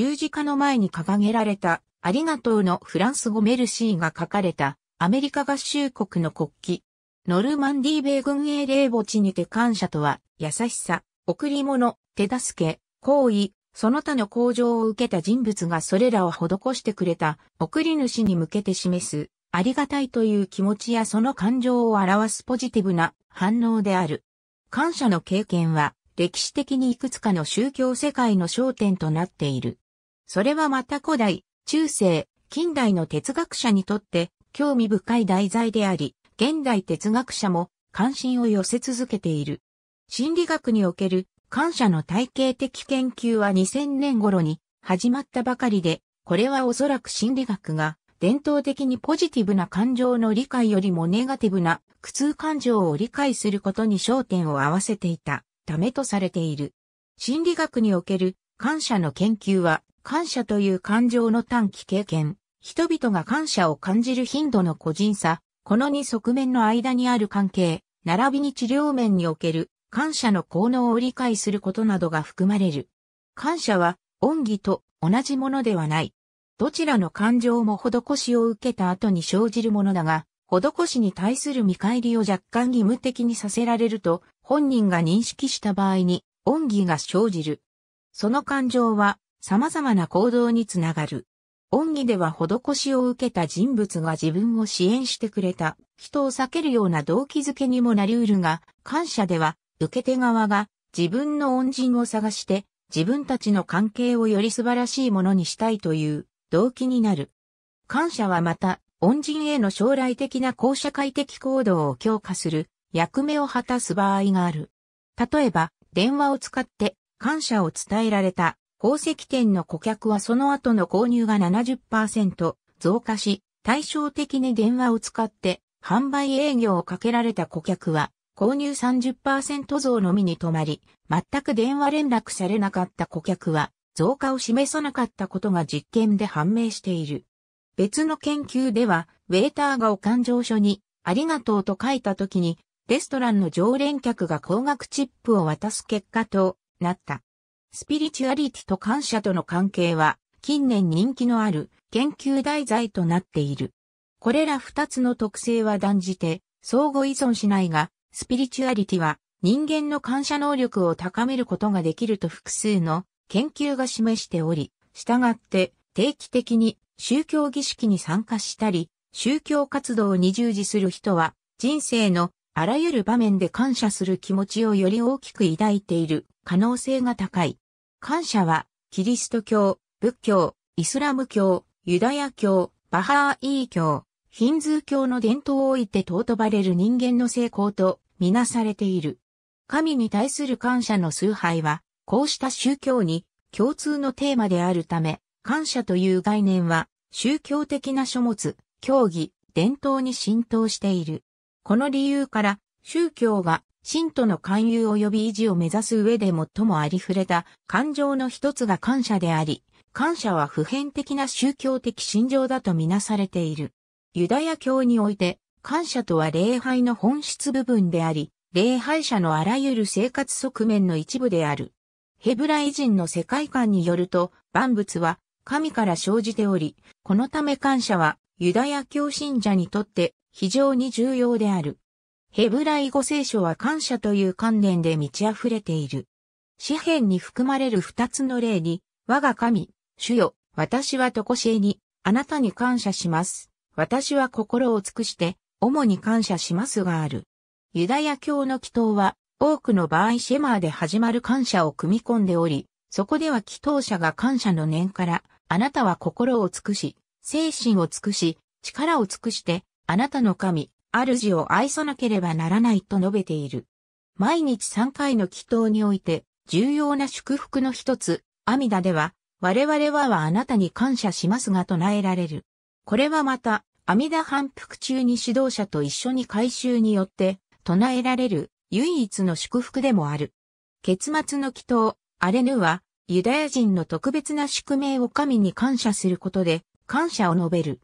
十字架の前に掲げられた、ありがとうのフランス語メルシーが書かれた、アメリカ合衆国の国旗。ノルマンディー米軍英霊墓地にて感謝とは、優しさ、贈り物、手助け、行為、その他の向上を受けた人物がそれらを施してくれた、贈り主に向けて示す、ありがたいという気持ちやその感情を表すポジティブな反応である。感謝の経験は、歴史的にいくつかの宗教世界の焦点となっている。それはまた古代、中世、近代の哲学者にとって興味深い題材であり、現代哲学者も関心を寄せ続けている。心理学における感謝の体系的研究は2000年頃に始まったばかりで、これはおそらく心理学が伝統的にポジティブな感情の理解よりもネガティブな苦痛感情を理解することに焦点を合わせていたためとされている。心理学における感謝の研究は感謝という感情の短期経験、人々が感謝を感じる頻度の個人差、この二側面の間にある関係、並びに治療面における感謝の効能を理解することなどが含まれる。感謝は、恩義と同じものではない。どちらの感情も施しを受けた後に生じるものだが、施しに対する見返りを若干義務的にさせられると、本人が認識した場合に、恩義が生じる。その感情は、様々な行動につながる。恩義では施しを受けた人物が自分を支援してくれた、人を避けるような動機づけにもなりうるが、感謝では、受け手側が自分の恩人を探して、自分たちの関係をより素晴らしいものにしたいという動機になる。感謝はまた、恩人への将来的な公社会的行動を強化する役目を果たす場合がある。例えば、電話を使って感謝を伝えられた宝石店の顧客はその後の購入が70%増加し、対照的に電話を使って販売営業をかけられた顧客は購入30%増のみに止まり、全く電話連絡されなかった顧客は増加を示さなかったことが実験で判明している。別の研究では、ウェーターがお勘定書にありがとうと書いた時に、レストランの常連客が高額チップを渡す結果となった。スピリチュアリティと感謝との関係は、近年人気のある研究題材となっている。これら二つの特性は断じて相互依存しないが、スピリチュアリティは人間の感謝能力を高めることができると複数の研究が示しており、従って定期的に宗教儀式に参加したり、宗教活動に従事する人は人生のあらゆる場面で感謝する気持ちをより大きく抱いている可能性が高い。感謝は、キリスト教、仏教、イスラム教、ユダヤ教、バハーイー教、ヒンズー教の伝統を置いて尊ばれる人間の成功とみなされている。神に対する感謝の崇拝は、こうした宗教に共通のテーマであるため、感謝という概念は宗教的な書物、教義、伝統に浸透している。この理由から宗教が信徒の勧誘及び維持を目指す上で最もありふれた感情の一つが感謝であり、感謝は普遍的な宗教的信条だとみなされている。ユダヤ教において、感謝とは礼拝の本質部分であり、礼拝者のあらゆる生活側面の一部である。ヘブライ人の世界観によると、万物は神から生じており、このため感謝はユダヤ教信者にとって非常に重要である。ヘブライ語聖書は感謝という観念で満ち溢れている。詩篇に含まれる二つの例に、我が神、主よ、私はとこしえに、あなたに感謝します。私は心を尽くして、主に感謝しますがある。ユダヤ教の祈祷は、多くの場合シェマーで始まる感謝を組み込んでおり、そこでは祈祷者が感謝の念から、あなたは心を尽くし、精神を尽くし、力を尽くして、あなたの神、主を愛さなければならないと述べている。毎日3回の祈祷において、重要な祝福の一つ、阿弥陀では、我々ははあなたに感謝しますが唱えられる。これはまた、阿弥陀反復中に指導者と一緒に改修によって唱えられる唯一の祝福でもある。結末の祈祷、アレヌは、ユダヤ人の特別な宿命を神に感謝することで、感謝を述べる。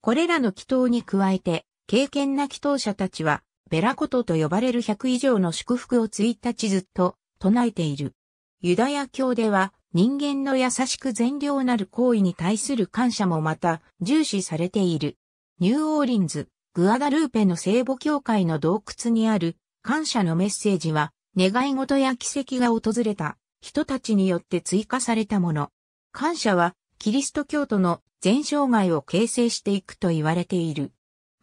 これらの祈祷に加えて、敬虔な祈祷者たちは、ベラコトと呼ばれる100以上の祝福を1日ずっと唱えている。ユダヤ教では、人間の優しく善良なる行為に対する感謝もまた重視されている。ニューオーリンズ、グアダルーペの聖母教会の洞窟にある感謝のメッセージは、願い事や奇跡が訪れた人たちによって追加されたもの。感謝は、キリスト教徒の全生涯を形成していくと言われている。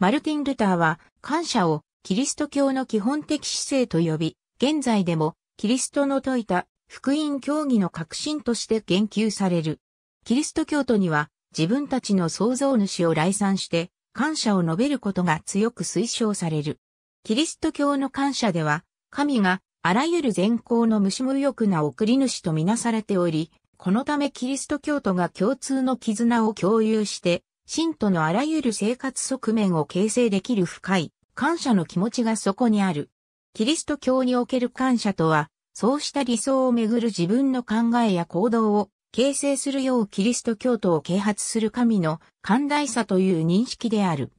マルティン・ルターは感謝をキリスト教の基本的姿勢と呼び、現在でもキリストの説いた福音教義の核心として言及される。キリスト教徒には自分たちの創造主を来賛して感謝を述べることが強く推奨される。キリスト教の感謝では、神があらゆる善行の無視無欲な送り主とみなされており、このためキリスト教徒が共通の絆を共有して、信徒のあらゆる生活側面を形成できる深い感謝の気持ちがそこにある。キリスト教における感謝とは、そうした理想をめぐる自分の考えや行動を形成するようキリスト教徒を啓発する神の寛大さという認識である。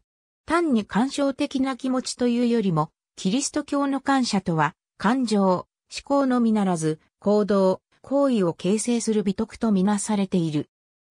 単に感傷的な気持ちというよりも、キリスト教の感謝とは、感情、思考のみならず、行動、行為を形成する美徳とみなされている。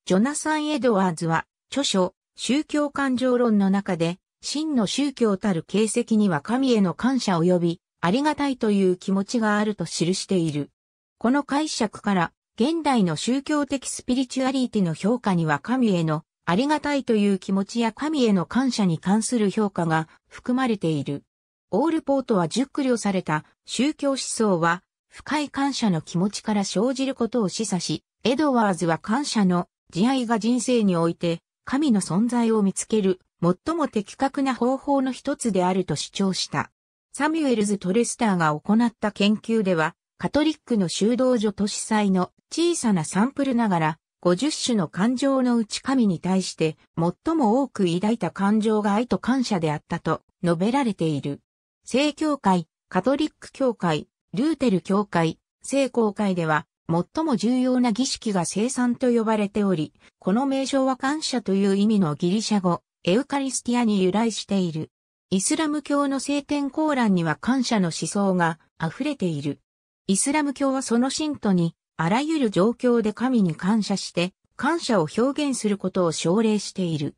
ジョナサン・エドワーズは、著書、宗教感情論の中で、真の宗教たる形跡には神への感謝及び、ありがたいという気持ちがあると記している。この解釈から、現代の宗教的スピリチュアリティの評価には神へのありがたいという気持ちや神への感謝に関する評価が含まれている。オールポートは熟慮された宗教思想は深い感謝の気持ちから生じることを示唆し、エドワーズは感謝の慈愛が人生において神の存在を見つける最も的確な方法の一つであると主張した。サミュエルズ・トレスターが行った研究では、カトリックの修道女都市祭の小さなサンプルながら、50種の感情のうち神に対して最も多く抱いた感情が愛と感謝であったと述べられている。正教会、カトリック教会、ルーテル教会、聖公会では最も重要な儀式が生産と呼ばれており、この名称は感謝という意味のギリシャ語、エウカリスティアに由来している。イスラム教の聖典コーランには感謝の思想が溢れている。イスラム教はその信徒に、あらゆる状況で神に感謝して、感謝を表現することを奨励している。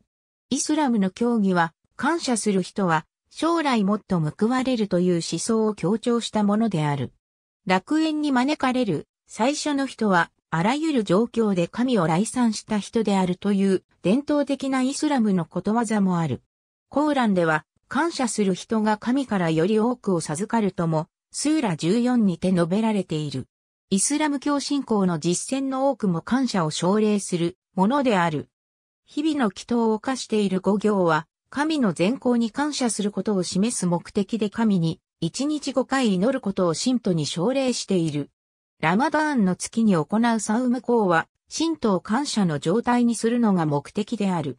イスラムの教義は、感謝する人は、将来もっと報われるという思想を強調したものである。楽園に招かれる最初の人は、あらゆる状況で神を礼賛した人であるという伝統的なイスラムのことわざもある。コーランでは、感謝する人が神からより多くを授かるとも、スーラ14にて述べられている。イスラム教信仰の実践の多くも感謝を奨励するものである。日々の祈祷を課している五行は、神の善行に感謝することを示す目的で神に、一日五回祈ることを信徒に奨励している。ラマダーンの月に行うサウム講は、神道感謝の状態にするのが目的である。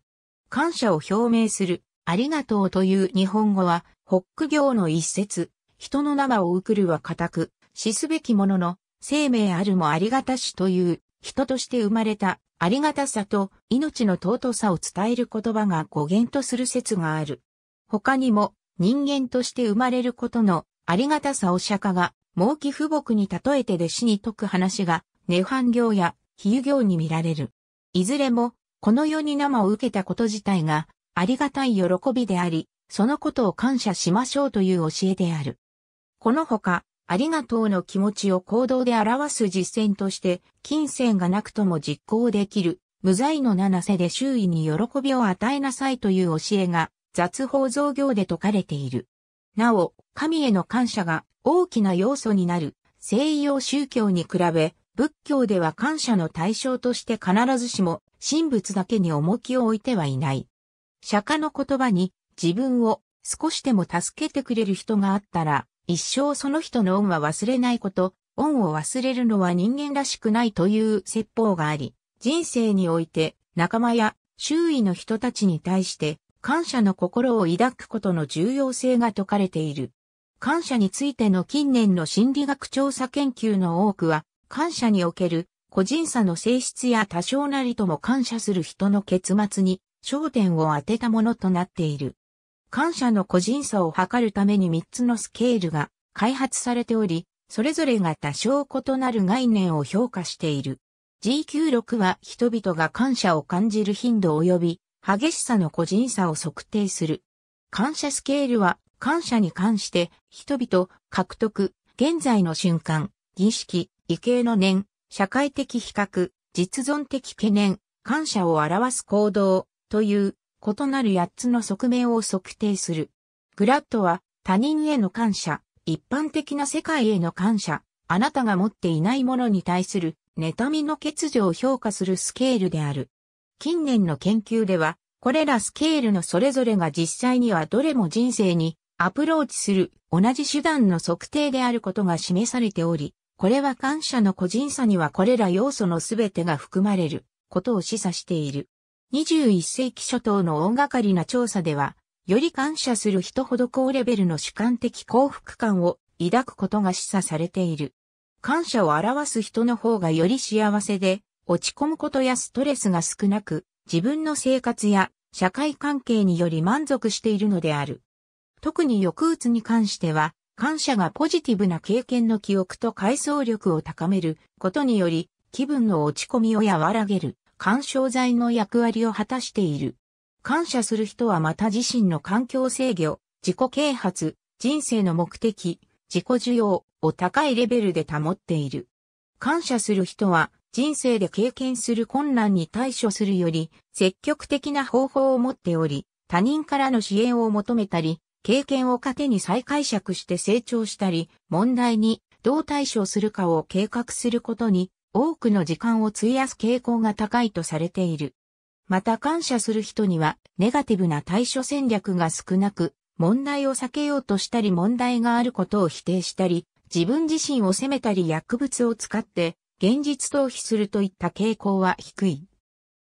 感謝を表明する、ありがとうという日本語は、北ク行の一節、人の生を送るは固く、死すべきものの、生命あるもありがたしという、人として生まれた、ありがたさと命の尊さを伝える言葉が語源とする説がある。他にも、人間として生まれることのありがたさを釈迦が猛気不木に例えて弟子に説く話が、涅槃行や比喩行に見られる。いずれも、この世に生を受けたこと自体が、ありがたい喜びであり、そのことを感謝しましょうという教えである。このほか、ありがとうの気持ちを行動で表す実践として、金銭がなくとも実行できる、無罪の七瀬で周囲に喜びを与えなさいという教えが、雑法造業で説かれている。なお、神への感謝が大きな要素になる西洋宗教に比べ、仏教では感謝の対象として必ずしも神仏だけに重きを置いてはいない。釈迦の言葉に自分を少しでも助けてくれる人があったら、一生その人の恩は忘れないこと、恩を忘れるのは人間らしくないという説法があり、人生において仲間や周囲の人たちに対して感謝の心を抱くことの重要性が説かれている。感謝についての近年の心理学調査研究の多くは、感謝における個人差の性質や多少なりとも感謝する人の結末に焦点を当てたものとなっている。感謝の個人差を測るために3つのスケールが開発されており、それぞれが多少異なる概念を評価している。G96 は人々が感謝を感じる頻度及び激しさの個人差を測定する。感謝スケールは感謝に関して、人々、獲得、現在の瞬間、儀式、異形の念、社会的比較、実存的懸念、感謝を表す行動、という、異なる八つの側面を測定する。グラッドは、他人への感謝、一般的な世界への感謝、あなたが持っていないものに対する、妬みの欠如を評価するスケールである。近年の研究では、これらスケールのそれぞれが実際にはどれも人生にアプローチする同じ手段の測定であることが示されており、これは感謝の個人差にはこれら要素のすべてが含まれることを示唆している。21世紀初頭の大掛かりな調査では、より感謝する人ほど高レベルの主観的幸福感を抱くことが示唆されている。感謝を表す人の方がより幸せで、落ち込むことやストレスが少なく、自分の生活や社会関係により満足しているのである。特に抑うつに関しては、感謝がポジティブな経験の記憶と回想力を高めることにより、気分の落ち込みを和らげる、干渉剤の役割を果たしている。感謝する人はまた自身の環境制御、自己啓発、人生の目的、自己需要を高いレベルで保っている。感謝する人は人生で経験する困難に対処するより積極的な方法を持っており、他人からの支援を求めたり、経験を糧に再解釈して成長したり、問題にどう対処するかを計画することに多くの時間を費やす傾向が高いとされている。また感謝する人にはネガティブな対処戦略が少なく、問題を避けようとしたり問題があることを否定したり、自分自身を責めたり薬物を使って現実逃避するといった傾向は低い。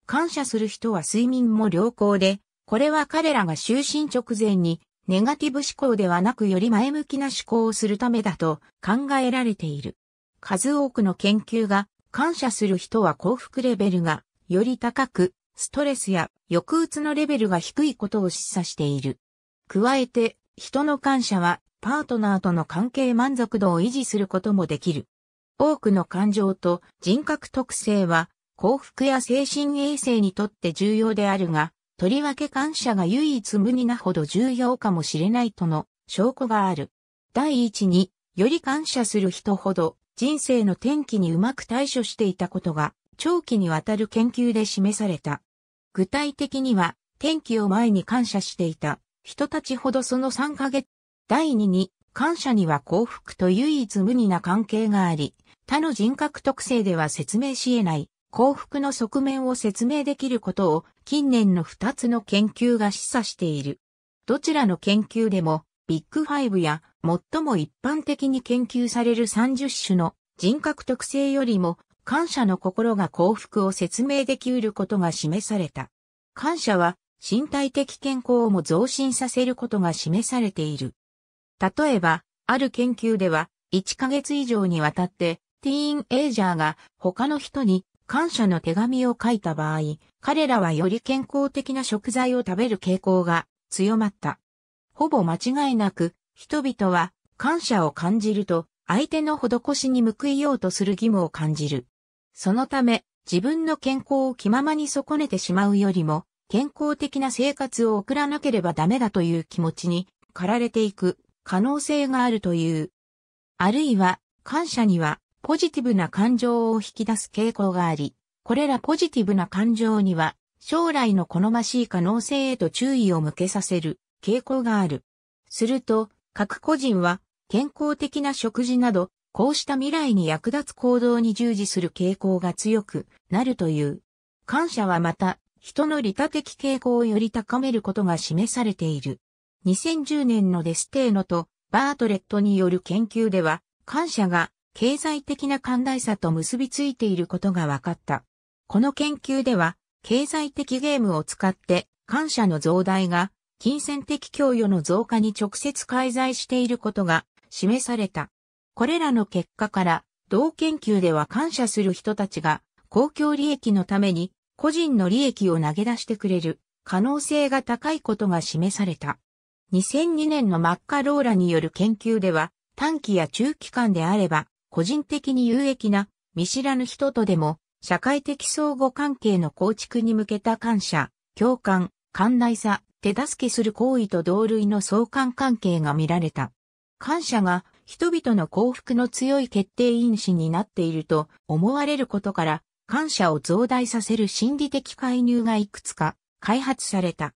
感謝する人は睡眠も良好で、これは彼らが就寝直前にネガティブ思考ではなくより前向きな思考をするためだと考えられている。数多くの研究が感謝する人は幸福レベルがより高く、ストレスや抑うつのレベルが低いことを示唆している。加えて、人の感謝はパートナーとの関係満足度を維持することもできる。多くの感情と人格特性は幸福や精神衛生にとって重要であるが、とりわけ感謝が唯一無二なほど重要かもしれないとの証拠がある。第一に、より感謝する人ほど人生の転機にうまく対処していたことが長期にわたる研究で示された。具体的には、転機を前に感謝していた人たちほどその3ヶ月。第二に、感謝には幸福と唯一無二な関係があり、他の人格特性では説明し得ない幸福の側面を説明できることを近年の2つの研究が示唆している。どちらの研究でも、ビッグファイブや最も一般的に研究される30種の人格特性よりも感謝の心が幸福を説明できうることが示された。感謝は身体的健康をも増進させることが示されている。例えば、ある研究では1ヶ月以上にわたってティーンエイジャーが他の人に感謝の手紙を書いた場合、彼らはより健康的な食材を食べる傾向が強まった。ほぼ間違いなく、人々は感謝を感じると、相手の施しに報いようとする義務を感じる。そのため、自分の健康を気ままに損ねてしまうよりも、健康的な生活を送らなければダメだという気持ちに駆られていく可能性があるという。あるいは、感謝にはポジティブな感情を引き出す傾向があり、これらポジティブな感情には将来の好ましい可能性へと注意を向けさせる傾向がある。すると、各個人は健康的な食事など、こうした未来に役立つ行動に従事する傾向が強くなるという。感謝はまた、人の利他的傾向をより高めることが示されている。2010年のデステーノとバートレットによる研究では、感謝が経済的な寛大さと結びついていることが分かった。この研究では、経済的ゲームを使って感謝の増大が金銭的供与の増加に直接介在していることが示された。これらの結果から、同研究では感謝する人たちが公共利益のために個人の利益を投げ出してくれる可能性が高いことが示された。2002年のマッカローラによる研究では短期や中期間であれば個人的に有益な見知らぬ人とでも社会的相互関係の構築に向けた感謝、共感、寛大さ、手助けする行為と同類の相関関係が見られた。感謝が人々の幸福の強い決定因子になっていると思われることから感謝を増大させる心理的介入がいくつか開発された。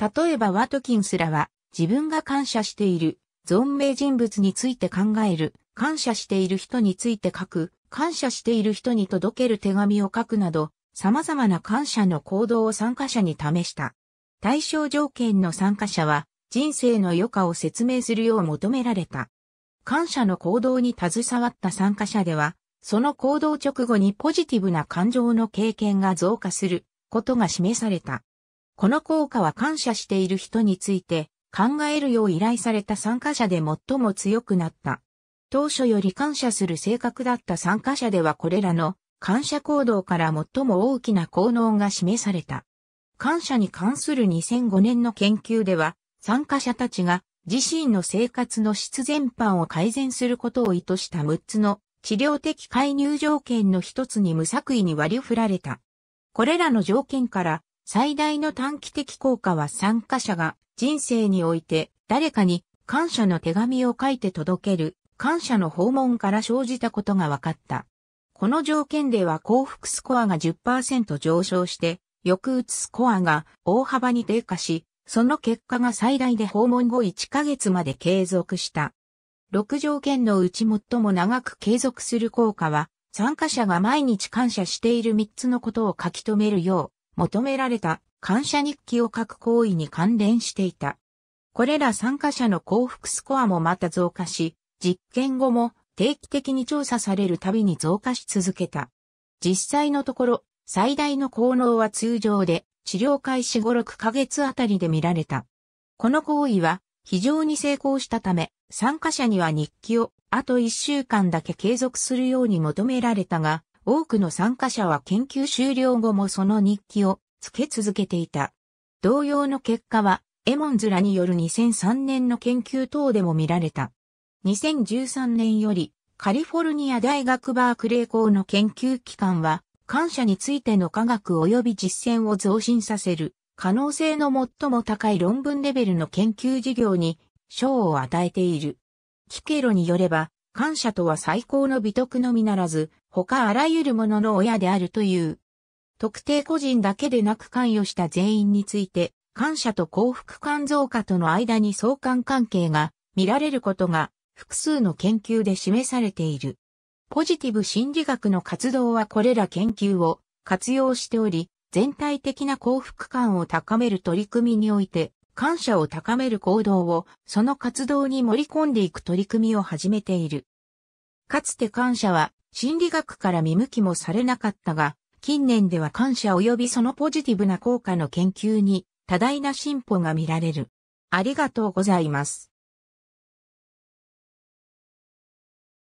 例えばワトキンスらは自分が感謝している存命人物について考える感謝している人について書く、感謝している人に届ける手紙を書くなど、様々な感謝の行動を参加者に試した。対象条件の参加者は、人生の余暇を説明するよう求められた。感謝の行動に携わった参加者では、その行動直後にポジティブな感情の経験が増加することが示された。この効果は感謝している人について考えるよう依頼された参加者で最も強くなった。当初より感謝する性格だった参加者ではこれらの感謝行動から最も大きな効能が示された。感謝に関する2005年の研究では、参加者たちが自身の生活の質全般を改善することを意図した6つの治療的介入条件の一つに無作為に割り振られた。これらの条件から最大の短期的効果は参加者が人生において誰かに感謝の手紙を書いて届ける感謝の訪問から生じたことが分かった。この条件では幸福スコアが10%上昇して、抑うつスコアが大幅に低下し、その結果が最大で訪問後1ヶ月まで継続した。6条件のうち最も長く継続する効果は、参加者が毎日感謝している3つのことを書き留めるよう、求められた感謝日記を書く行為に関連していた。これら参加者の幸福スコアもまた増加し、実験後も定期的に調査されるたびに増加し続けた。実際のところ、最大の効能は通常で治療開始5、6ヶ月あたりで見られた。この行為は非常に成功したため、参加者には日記をあと1週間だけ継続するように求められたが、多くの参加者は研究終了後もその日記をつけ続けていた。同様の結果は、エモンズらによる2003年の研究等でも見られた。2013年よりカリフォルニア大学バークレー校の研究機関は、感謝についての科学及び実践を増進させる可能性の最も高い論文レベルの研究事業に賞を与えている。キケロによれば、感謝とは最高の美徳のみならず、他あらゆるものの親であるという。特定個人だけでなく関与した全員について、感謝と幸福感増加との間に相関関係が見られることが複数の研究で示されている。ポジティブ心理学の活動はこれら研究を活用しており、全体的な幸福感を高める取り組みにおいて、感謝を高める行動をその活動に盛り込んでいく取り組みを始めている。かつて感謝は心理学から見向きもされなかったが、近年では感謝及びそのポジティブな効果の研究に多大な進歩が見られる。ありがとうございます。